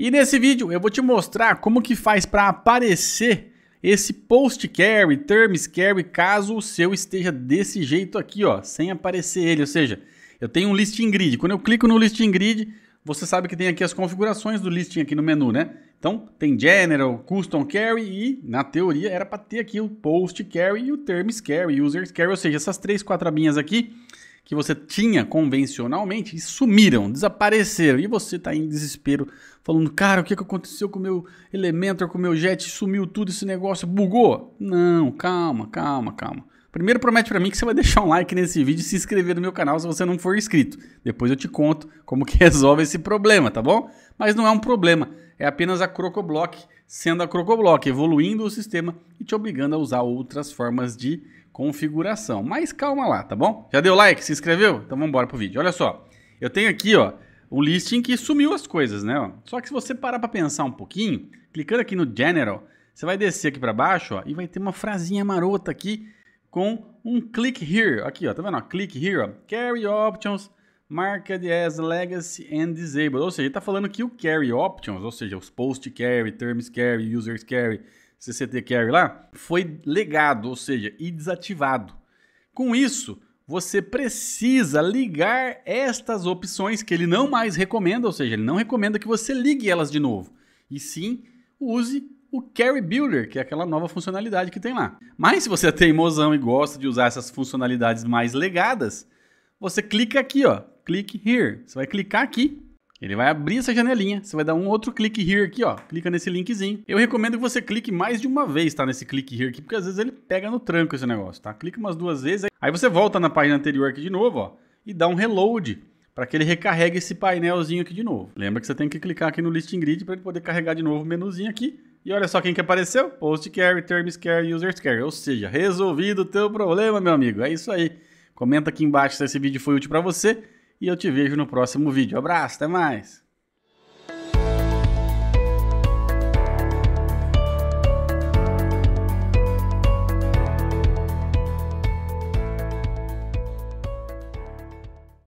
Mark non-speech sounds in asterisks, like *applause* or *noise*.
E nesse vídeo eu vou te mostrar como que faz para aparecer esse post carry, terms carry, caso o seu esteja desse jeito aqui, ó, sem aparecer ele, ou seja, eu tenho um listing grid. Quando eu clico no listing grid, você sabe que tem aqui as configurações do listing aqui no menu, né? Então, tem general, custom carry e, na teoria, era para ter aqui o post carry e o terms carry, users carry, ou seja, essas três quatro abinhas aqui que você tinha convencionalmente e sumiram, desapareceram. E você está em desespero, falando: cara, o que, que aconteceu com o meu Elementor, com o meu Jet? Sumiu tudo esse negócio, bugou? Não, calma, calma, calma. Primeiro promete para mim que você vai deixar um like nesse vídeo e se inscrever no meu canal se você não for inscrito. Depois eu te conto como que *laughs* resolve esse problema, tá bom? Mas não é um problema, é apenas a Crocoblock, sendo a Crocoblock evoluindo o sistema e te obrigando a usar outras formas de configuração. Mas calma lá, tá bom? Já deu like, se inscreveu? Então vamos embora pro vídeo. Olha só, eu tenho aqui, ó, um listing que sumiu as coisas, né? Só que se você parar para pensar um pouquinho, clicando aqui no General, você vai descer aqui para baixo, ó, e vai ter uma frasinha marota aqui com um click here, aqui, ó, tá vendo? click here, ó, carry options, marked as legacy and disabled. Ou seja, ele está falando que o carry options, ou seja, os post carry, terms carry, users carry, CCT carry lá, foi legado, ou seja, e desativado. Com isso, você precisa ligar estas opções que ele não mais recomenda, ou seja, ele não recomenda que você ligue elas de novo. E sim, use o Carry Builder, que é aquela nova funcionalidade que tem lá. Mas se você é teimosão e gosta de usar essas funcionalidades mais legadas, você clica aqui, ó. Click here. Você vai clicar aqui. Ele vai abrir essa janelinha, você vai dar um outro clique here aqui, ó. Clica nesse linkzinho. Eu recomendo que você clique mais de uma vez, tá? Nesse clique here aqui, porque às vezes ele pega no tranco esse negócio, tá? Clica umas duas vezes. Aí você volta na página anterior aqui de novo, ó. E dá um reload para que ele recarregue esse painelzinho aqui de novo. Lembra que você tem que clicar aqui no listing grid para ele poder carregar de novo o menuzinho aqui. E olha só quem que apareceu: Post Care, Terms Care, Users Care. Ou seja, resolvido o teu problema, meu amigo. É isso aí. Comenta aqui embaixo se esse vídeo foi útil para você e eu te vejo no próximo vídeo. Abraço, até mais!